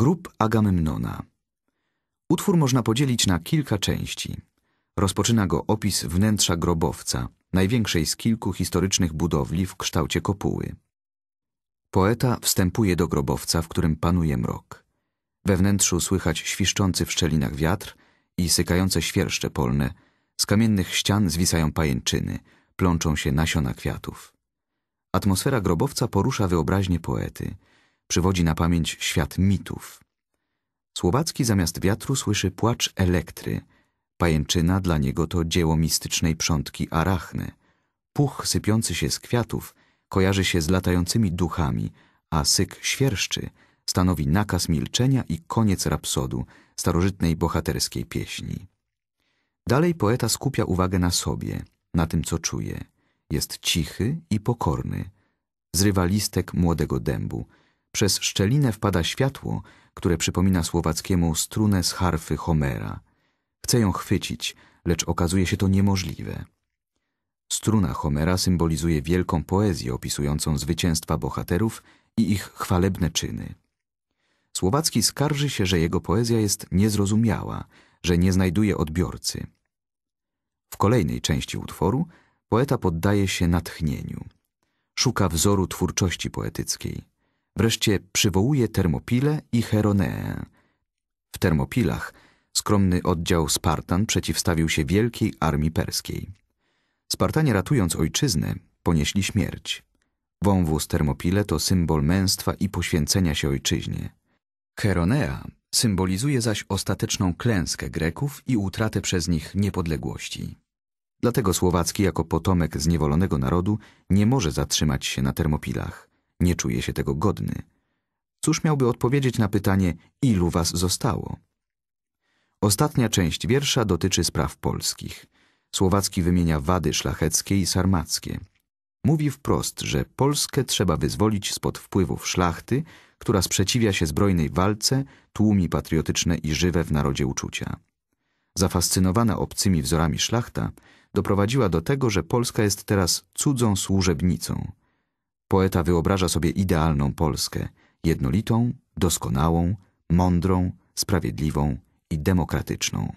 Grób Agamemnona. Utwór można podzielić na kilka części. Rozpoczyna go opis wnętrza grobowca, największej z kilku historycznych budowli w kształcie kopuły. Poeta wstępuje do grobowca, w którym panuje mrok. We wnętrzu słychać świszczący w szczelinach wiatr i sykające świerszcze polne. Z kamiennych ścian zwisają pajęczyny, plączą się nasiona kwiatów. Atmosfera grobowca porusza wyobraźnię poety – przywodzi na pamięć świat mitów. Słowacki zamiast wiatru słyszy płacz elektry. Pajęczyna dla niego to dzieło mistycznej przątki arachny. Puch sypiący się z kwiatów kojarzy się z latającymi duchami, a syk świerszczy stanowi nakaz milczenia i koniec rapsodu, starożytnej bohaterskiej pieśni. Dalej poeta skupia uwagę na sobie, na tym, co czuje. Jest cichy i pokorny. Zrywa listek młodego dębu – przez szczelinę wpada światło, które przypomina słowackiemu strunę z harfy Homera. Chce ją chwycić, lecz okazuje się to niemożliwe. Struna Homera symbolizuje wielką poezję opisującą zwycięstwa bohaterów i ich chwalebne czyny. Słowacki skarży się, że jego poezja jest niezrozumiała, że nie znajduje odbiorcy. W kolejnej części utworu poeta poddaje się natchnieniu. Szuka wzoru twórczości poetyckiej – Wreszcie przywołuje Termopile i Heroneę. W Termopilach skromny oddział Spartan przeciwstawił się wielkiej armii perskiej. Spartanie ratując ojczyznę ponieśli śmierć. Wąwóz Termopile to symbol męstwa i poświęcenia się ojczyźnie. Heronea symbolizuje zaś ostateczną klęskę Greków i utratę przez nich niepodległości. Dlatego Słowacki jako potomek zniewolonego narodu nie może zatrzymać się na Termopilach nie czuje się tego godny. Cóż miałby odpowiedzieć na pytanie, ilu was zostało? Ostatnia część wiersza dotyczy spraw polskich. Słowacki wymienia wady szlacheckie i sarmackie. Mówi wprost, że Polskę trzeba wyzwolić spod wpływów szlachty, która sprzeciwia się zbrojnej walce, tłumi patriotyczne i żywe w narodzie uczucia. Zafascynowana obcymi wzorami szlachta doprowadziła do tego, że Polska jest teraz cudzą służebnicą – Poeta wyobraża sobie idealną Polskę, jednolitą, doskonałą, mądrą, sprawiedliwą i demokratyczną.